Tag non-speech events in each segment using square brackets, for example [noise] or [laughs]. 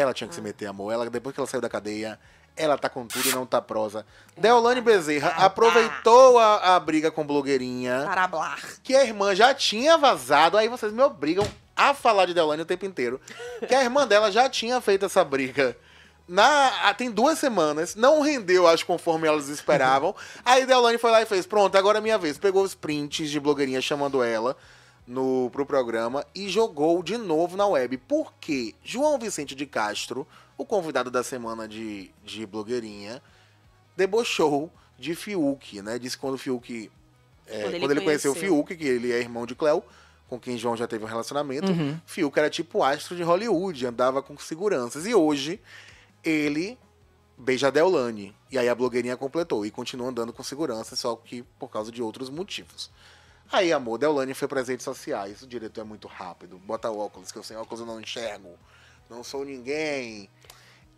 Ela tinha que ah. se meter, amor. Ela, depois que ela saiu da cadeia, ela tá com tudo e não tá prosa. Deolane Bezerra ah. aproveitou a, a briga com blogueirinha. Para Que a irmã já tinha vazado, aí vocês me obrigam a falar de Deolane o tempo inteiro. Que a irmã dela já tinha feito essa briga. Na, tem duas semanas, não rendeu, acho, conforme elas esperavam. [laughs] aí Deolane foi lá e fez: pronto, agora é minha vez. Pegou os prints de blogueirinha chamando ela no pro programa e jogou de novo na web. Porque João Vicente de Castro, o convidado da semana de, de blogueirinha, debochou de Fiuk, né? Disse quando o Fiuk. É, quando, ele, quando ele conheceu. conheceu o Fiuk, que ele é irmão de Cleo, com quem João já teve um relacionamento, uhum. Fiuk era tipo astro de Hollywood, andava com seguranças. E hoje ele beija a Deolane. E aí a blogueirinha completou e continua andando com segurança, só que por causa de outros motivos. Aí, amor, Deolane foi para as redes sociais. O diretor é muito rápido. Bota óculos, que eu sem óculos eu não enxergo. Não sou ninguém.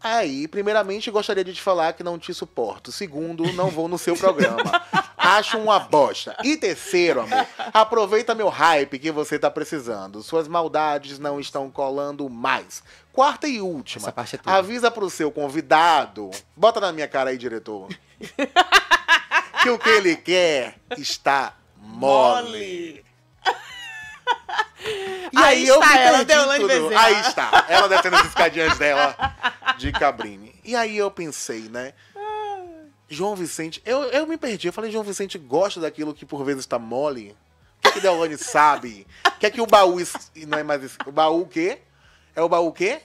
Aí, primeiramente, gostaria de te falar que não te suporto. Segundo, não vou no seu programa. [laughs] Acho uma bosta. E terceiro, amor, aproveita meu hype que você tá precisando. Suas maldades não estão colando mais. Quarta e última. Essa parte é Avisa pro seu convidado. Bota na minha cara aí, diretor. [laughs] que o que ele quer está mole. [laughs] E aí, aí eu está, me ela deu tudo. Aí está, ela descendo as escadinhas dela de Cabrini. E aí eu pensei, né? João Vicente, eu, eu me perdi. Eu falei, João Vicente gosta daquilo que por vezes está mole? O que, é que Delane sabe? O que é que o baú. Não é mais. O baú o quê? É o baú o quê?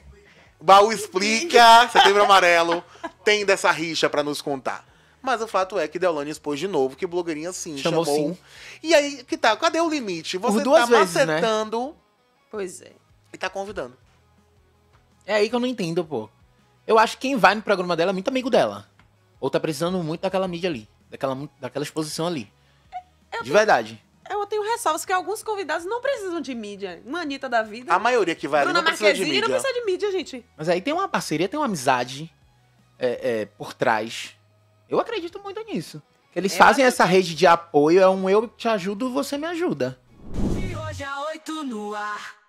O baú explica. Setembro amarelo. Tem dessa rixa para nos contar. Mas o fato é que Deolane expôs de novo que blogueirinha sim chamou. chamou. Sim. E aí, que tá? Cadê o limite? Você duas tá vezes, né? macetando. Né? Pois é. E tá convidando. É aí que eu não entendo, pô. Eu acho que quem vai no programa dela é muito amigo dela. Ou tá precisando muito daquela mídia ali. Daquela, daquela exposição ali. É, eu de tenho, verdade. É, eu tenho ressalvas que alguns convidados não precisam de mídia. Manita da vida. A maioria que vai Bruna ali não precisa de mídia. não precisa de mídia, gente. Mas aí tem uma parceria, tem uma amizade é, é, por trás eu acredito muito nisso. Eles é fazem essa rede de apoio, é um eu te ajudo, você me ajuda. De hoje a 8 no ar.